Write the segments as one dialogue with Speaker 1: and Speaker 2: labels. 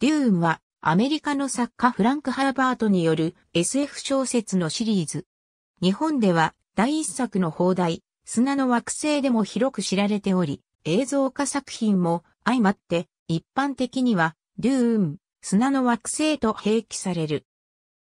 Speaker 1: デューンはアメリカの作家フランク・ハーバートによる SF 小説のシリーズ。日本では第一作の放題、砂の惑星でも広く知られており、映像化作品も相まって一般的にはデューン、砂の惑星と併記される。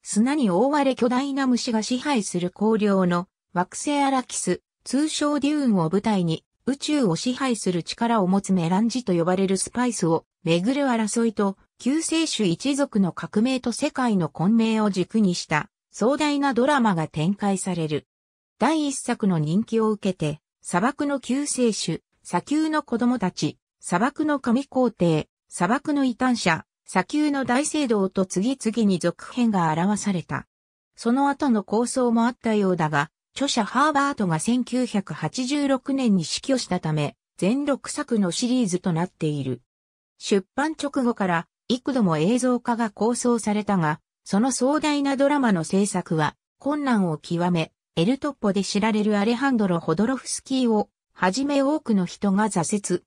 Speaker 1: 砂に覆われ巨大な虫が支配する荒涼の惑星アラキス、通称デューンを舞台に宇宙を支配する力を持つメランジと呼ばれるスパイスをめぐる争いと救世主一族の革命と世界の混迷を軸にした壮大なドラマが展開される。第一作の人気を受けて、砂漠の救世主、砂丘の子供たち、砂漠の神皇帝、砂漠の異端者、砂丘の大聖堂と次々に続編が表された。その後の構想もあったようだが、著者ハーバートが1986年に死去したため、全6作のシリーズとなっている。出版直後から幾度も映像化が構想されたが、その壮大なドラマの制作は困難を極め、エルトッポで知られるアレハンドロ・ホドロフスキーをはじめ多くの人が挫折。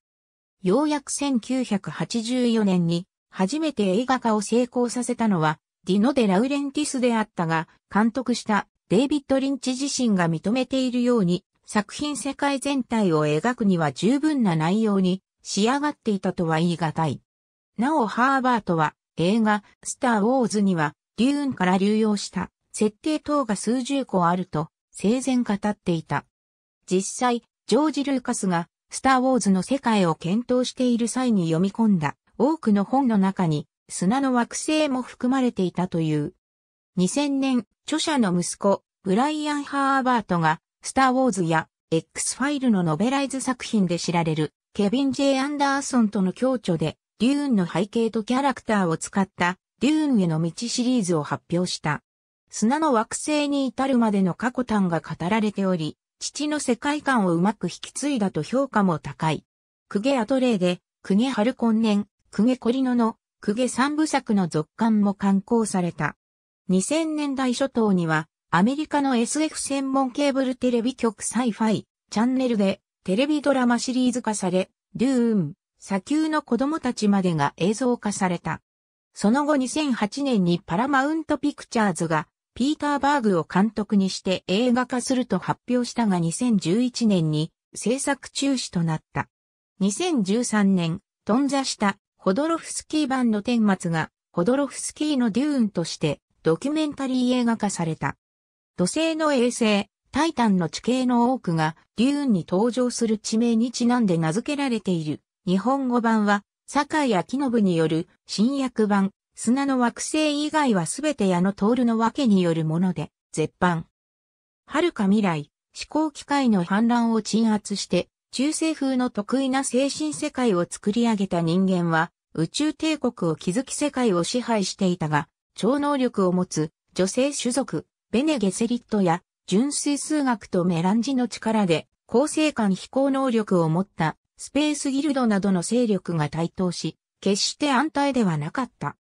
Speaker 1: ようやく1984年に初めて映画化を成功させたのはディノ・デ・ラウレンティスであったが、監督したデイビッド・リンチ自身が認めているように作品世界全体を描くには十分な内容に仕上がっていたとは言い難い。なおハーバートは映画スター・ウォーズにはデューンから流用した設定等が数十個あると生前語っていた。実際、ジョージ・ルーカスがスター・ウォーズの世界を検討している際に読み込んだ多くの本の中に砂の惑星も含まれていたという。2000年、著者の息子、ブライアン・ハーバートが、スター・ウォーズや X ファイルのノベライズ作品で知られる、ケビン・ジェイ・アンダーソンとの共著で、デューンの背景とキャラクターを使ったデューンへの道シリーズを発表した。砂の惑星に至るまでの過去端が語られており、父の世界観をうまく引き継いだと評価も高い。クゲアトレイで、クゲ春今年、クゲコリノの、クゲ三部作の続刊も刊行された。2000年代初頭には、アメリカの SF 専門ケーブルテレビ局サイファイチャンネルでテレビドラマシリーズ化され、ドゥーン、砂丘の子供たちまでが映像化された。その後2008年にパラマウントピクチャーズがピーター・バーグを監督にして映画化すると発表したが2011年に制作中止となった。2013年、頓挫したホドロフスキー版の天末がホドロフスキーのデューンとしてドキュメンタリー映画化された。土星の衛星、タイタンの地形の多くがデューンに登場する地名にちなんで名付けられている日本語版は、坂井明信による新訳版、砂の惑星以外はすべて矢野徹の訳によるもので、絶版。遥か未来、思考機械の反乱を鎮圧して、中世風の得意な精神世界を作り上げた人間は、宇宙帝国を築き世界を支配していたが、超能力を持つ女性種族、ベネゲセリットや、純粋数学とメランジの力で、構成間飛行能力を持ったスペースギルドなどの勢力が台頭し、決して安泰ではなかった。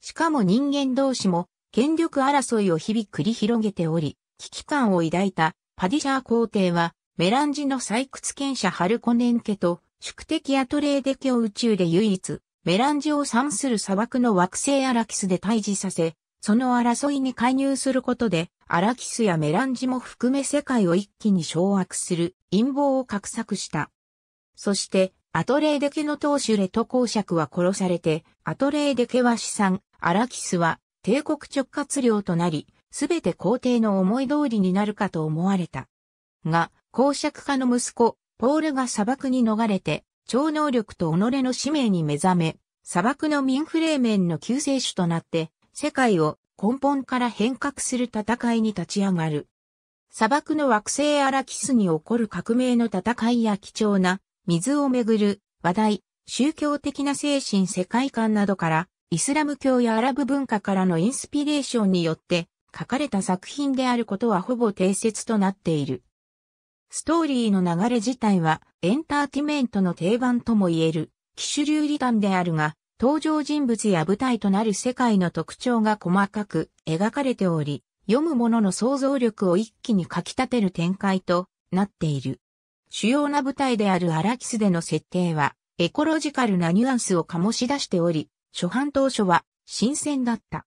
Speaker 1: しかも人間同士も権力争いを日々繰り広げており、危機感を抱いたパディシャー皇帝は、メランジの採掘権者ハルコネン家と、宿敵アトレーデ家を宇宙で唯一、メランジを産する砂漠の惑星アラキスで対峙させ、その争いに介入することで、アラキスやメランジも含め世界を一気に掌握する陰謀を画策した。そして、アトレーデケの当主レト公爵は殺されて、アトレーデケは資産、アラキスは帝国直轄領となり、すべて皇帝の思い通りになるかと思われた。が、公爵家の息子、ポールが砂漠に逃れて、超能力と己の使命に目覚め、砂漠の民フレーメンの救世主となって、世界を根本から変革する戦いに立ち上がる。砂漠の惑星アラキスに起こる革命の戦いや貴重な水をめぐる話題、宗教的な精神世界観などから、イスラム教やアラブ文化からのインスピレーションによって書かれた作品であることはほぼ定説となっている。ストーリーの流れ自体はエンターティメントの定番とも言える、機種流理談であるが、登場人物や舞台となる世界の特徴が細かく描かれており、読む者の想像力を一気にかき立てる展開となっている。主要な舞台であるアラキスでの設定は、エコロジカルなニュアンスを醸し出しており、初版当初は新鮮だった。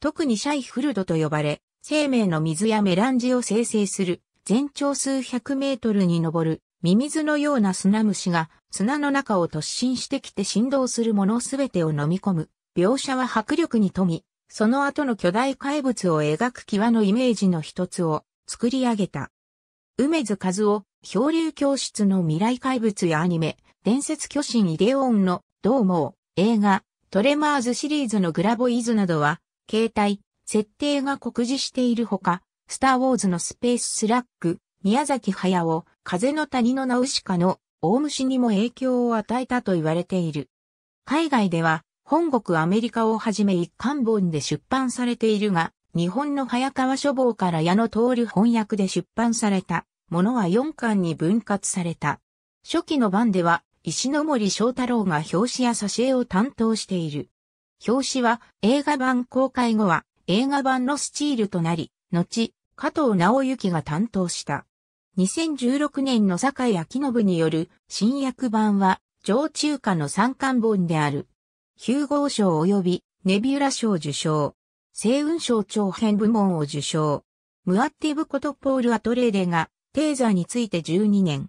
Speaker 1: 特にシャイフルドと呼ばれ、生命の水やメランジを生成する、全長数百メートルに上る、ミミズのような砂虫が砂の中を突進してきて振動するものすべてを飲み込む。描写は迫力に富み、その後の巨大怪物を描く際のイメージの一つを作り上げた。梅津和夫、漂流教室の未来怪物やアニメ、伝説巨神イデオンの、どうも、映画、トレマーズシリーズのグラボイズなどは、携帯、設定が酷似しているほか、スターウォーズのスペーススラック、宮崎駿、風の谷のナウシカの、大虫にも影響を与えたと言われている。海外では、本国アメリカをはじめ一貫本で出版されているが、日本の早川書房から矢野り翻訳で出版された。ものは4巻に分割された。初期の版では、石森章太郎が表紙や挿絵を担当している。表紙は映画版公開後は映画版のスチールとなり、後、加藤直之が担当した。2016年の坂井明信による新訳版は、上中華の三巻本である。ヒューゴー賞及びネビュラ賞受賞。星雲賞長編部門を受賞。ムアッティブコトポール・アトレーデがテーザーについて12年。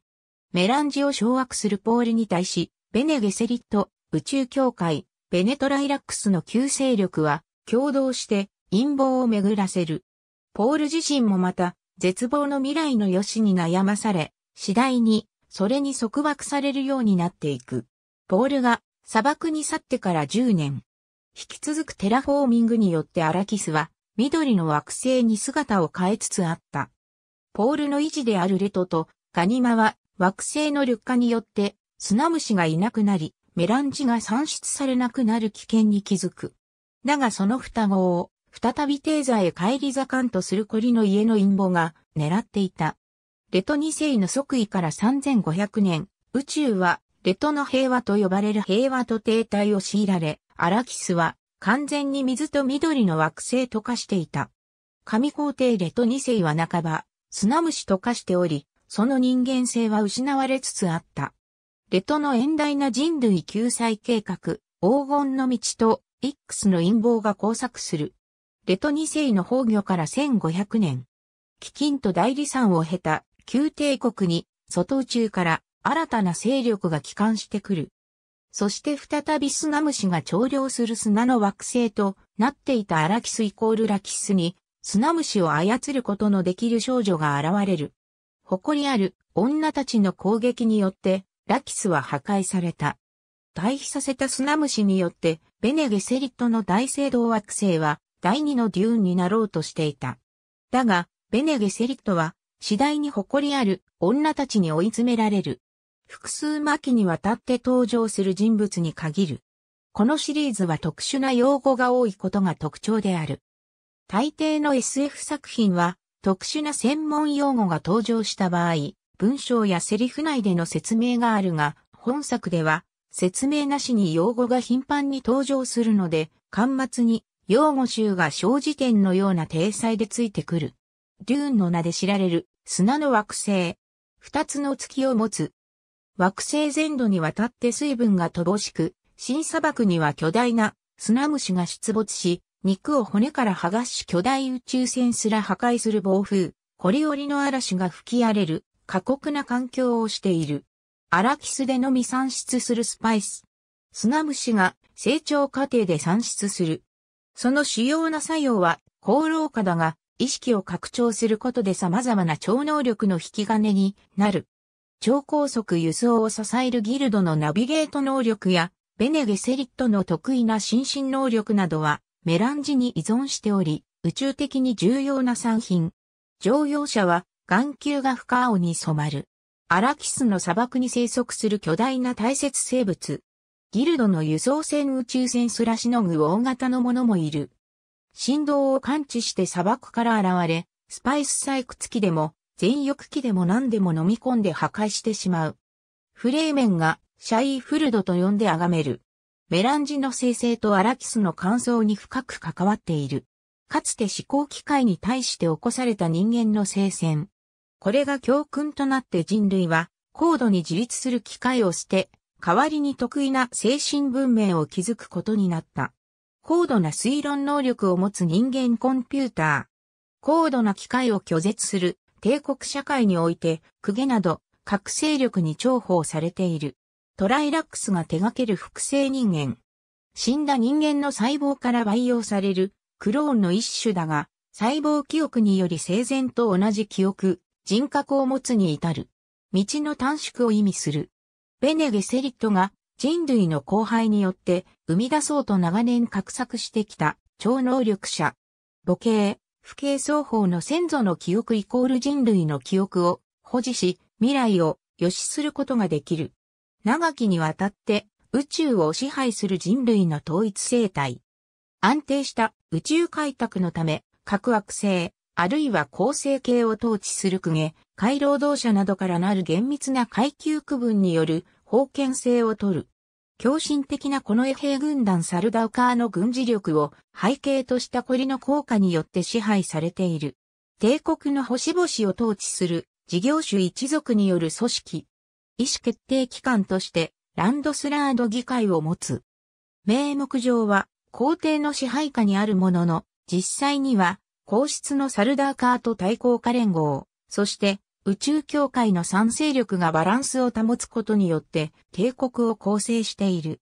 Speaker 1: メランジを掌握するポールに対し、ベネ・ゲセリット、宇宙協会、ベネトライラックスの旧勢力は、共同して陰謀を巡らせる。ポール自身もまた、絶望の未来の良しに悩まされ、次第に、それに束縛されるようになっていく。ポールが、砂漠に去ってから10年。引き続くテラフォーミングによってアラキスは、緑の惑星に姿を変えつつあった。ポールの維持であるレトとガニマは惑星の緑化によって砂虫がいなくなり、メランチが産出されなくなる危険に気づく。だがその双子を再び低座へ帰り座んとするコリの家の陰謀が狙っていた。レト2世の即位から3500年、宇宙はレトの平和と呼ばれる平和と停滞を強いられ、アラキスは完全に水と緑の惑星と化していた。神皇帝レト2世は半ば、砂虫と化しており、その人間性は失われつつあった。レトの遠大な人類救済計画、黄金の道と X の陰謀が交錯する。レト2世の崩御から1500年。飢饉と代理産を経た旧帝国に外宇宙から新たな勢力が帰還してくる。そして再び砂虫が調量する砂の惑星となっていたアラキスイコールラキスに砂虫を操ることのできる少女が現れる。誇りある女たちの攻撃によってラキスは破壊された。退避させた砂虫によってベネゲセリットの大聖堂惑星は第二のデューンになろうとしていた。だが、ベネゲセリットは次第に誇りある女たちに追い詰められる。複数巻にわたって登場する人物に限る。このシリーズは特殊な用語が多いことが特徴である。大抵の SF 作品は特殊な専門用語が登場した場合、文章やセリフ内での説明があるが、本作では説明なしに用語が頻繁に登場するので、端末に用語集が小辞典のような体裁でついてくる。デューンの名で知られる砂の惑星。二つの月を持つ。惑星全土にわたって水分が乏しく、新砂漠には巨大な砂虫が出没し、肉を骨から剥がし巨大宇宙船すら破壊する暴風、掘リオリの嵐が吹き荒れる過酷な環境をしている。アラキスでのみ産出するスパイス。砂虫が成長過程で産出する。その主要な作用は、功労化だが、意識を拡張することで様々な超能力の引き金になる。超高速輸送を支えるギルドのナビゲート能力や、ベネゲセリットの得意な心身能力などは、メランジに依存しており、宇宙的に重要な産品。乗用車は眼球が深青に染まる。アラキスの砂漠に生息する巨大な大切生物。ギルドの輸送船宇宙船すらしのぐ大型のものもいる。振動を感知して砂漠から現れ、スパイス採掘機でも、全翼機でも何でも飲み込んで破壊してしまう。フレーメンがシャイーフルドと呼んで崇める。メランジの生成とアラキスの乾燥に深く関わっている。かつて思考機械に対して起こされた人間の生戦。これが教訓となって人類は高度に自立する機会を捨て、代わりに得意な精神文明を築くことになった。高度な推論能力を持つ人間コンピューター。高度な機械を拒絶する帝国社会において、公家など、覚醒力に重宝されている。トライラックスが手掛ける複製人間。死んだ人間の細胞から培養されるクローンの一種だが、細胞記憶により生前と同じ記憶、人格を持つに至る。道の短縮を意味する。ベネゲ・セリットが人類の後輩によって生み出そうと長年画策してきた超能力者。母系、父系双方の先祖の記憶イコール人類の記憶を保持し、未来を予知することができる。長きにわたって宇宙を支配する人類の統一生態。安定した宇宙開拓のため、核惑星、あるいは恒星系を統治する区下、回労働者などからなる厳密な階級区分による封建性を取る。強心的なこの衛兵軍団サルダウカーの軍事力を背景としたこりの効果によって支配されている。帝国の星々を統治する事業主一族による組織、意思決定機関としてランドスラード議会を持つ。名目上は皇帝の支配下にあるものの、実際には皇室のサルダーカーと対抗化連合、そして宇宙協会の賛成力がバランスを保つことによって帝国を構成している。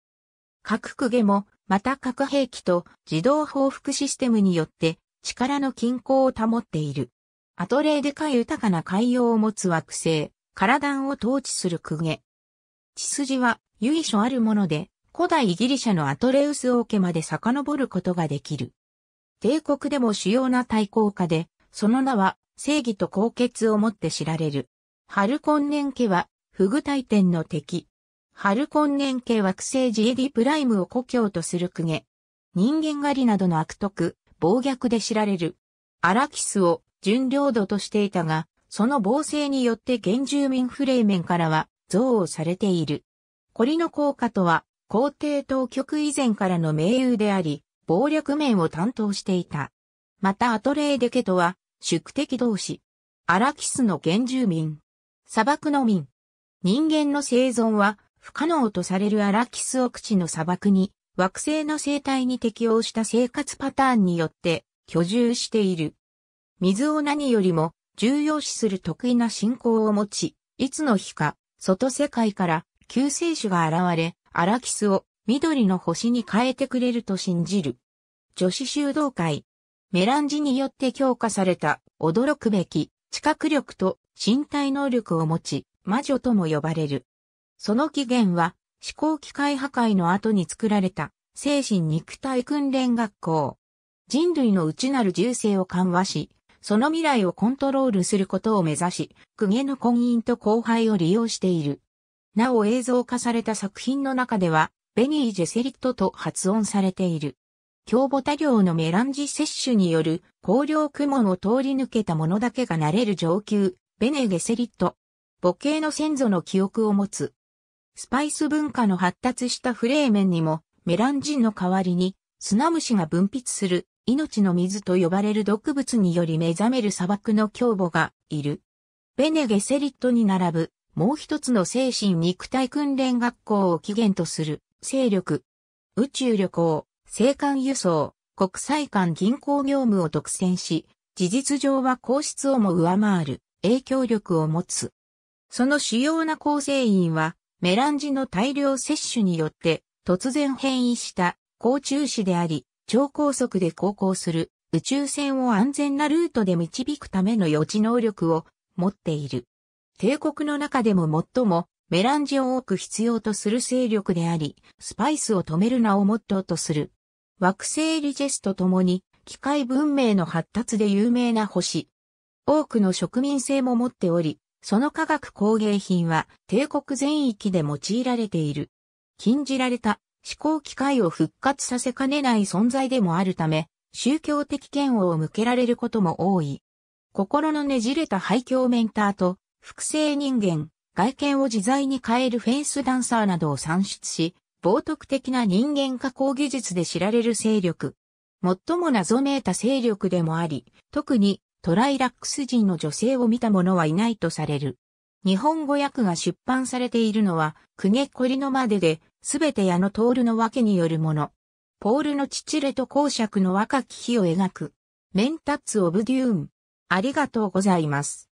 Speaker 1: 核区下も、また核兵器と自動報復システムによって力の均衡を保っている。アトレーでか豊かな海洋を持つ惑星、体を統治する公家。血筋は由緒あるもので、古代ギリシャのアトレウス王家まで遡ることができる。帝国でも主要な対抗家で、その名は正義と高潔をもって知られる。ハルコンネン家は、フグ大天の敵。ハルコンネン家惑星ジエディプライムを故郷とする公家。人間狩りなどの悪徳、暴虐で知られる。アラキスを純領土としていたが、その暴政によって原住民フレーメンからは憎悪されている。コリの効果とは、皇帝当局以前からの盟友であり、暴力面を担当していた。またアトレーデケとは、宿敵同士。アラキスの原住民。砂漠の民。人間の生存は不可能とされるアラキス奥地の砂漠に惑星の生態に適応した生活パターンによって居住している。水を何よりも重要視する得意な信仰を持ち、いつの日か、外世界から救世主が現れ、アラキスを緑の星に変えてくれると信じる。女子修道会。メランジによって強化された驚くべき知覚力と身体能力を持ち、魔女とも呼ばれる。その起源は思考機械破壊の後に作られた精神肉体訓練学校。人類の内なる銃声を緩和し、その未来をコントロールすることを目指し、公家の婚姻と後輩を利用している。なお映像化された作品の中では、ベニー・ジェセリットと発音されている。凶母多量のメランジ摂取による、香料雲を通り抜けた者だけがなれる上級、ベネ・ゲセリット。母系の先祖の記憶を持つ。スパイス文化の発達したフレーメンにも、メランジンの代わりに、砂虫が分泌する命の水と呼ばれる毒物により目覚める砂漠の凶母がいる。ベネゲセリットに並ぶ、もう一つの精神肉体訓練学校を起源とする、勢力、宇宙旅行、青函輸送、国際間銀行業務を独占し、事実上は皇室をも上回る影響力を持つ。その主要な構成員は、メランジの大量摂取によって突然変異した甲虫種であり、超高速で航行する宇宙船を安全なルートで導くための予知能力を持っている。帝国の中でも最もメランジを多く必要とする勢力であり、スパイスを止める名をモットーとする。惑星リジェスとともに、機械文明の発達で有名な星。多くの植民性も持っており、その科学工芸品は帝国全域で用いられている。禁じられた思考機会を復活させかねない存在でもあるため、宗教的嫌悪を向けられることも多い。心のねじれた廃墟メンターと、複製人間、外見を自在に変えるフェイスダンサーなどを算出し、冒涜的な人間加工技術で知られる勢力。最も謎めいた勢力でもあり、特にトライラックス人の女性を見た者はいないとされる。日本語訳が出版されているのは、くげこりのまでで、すべて矢野るの訳によるもの。ポールの父レと公爵の若き日を描く。メンタッツ・オブ・デューン。ありがとうございます。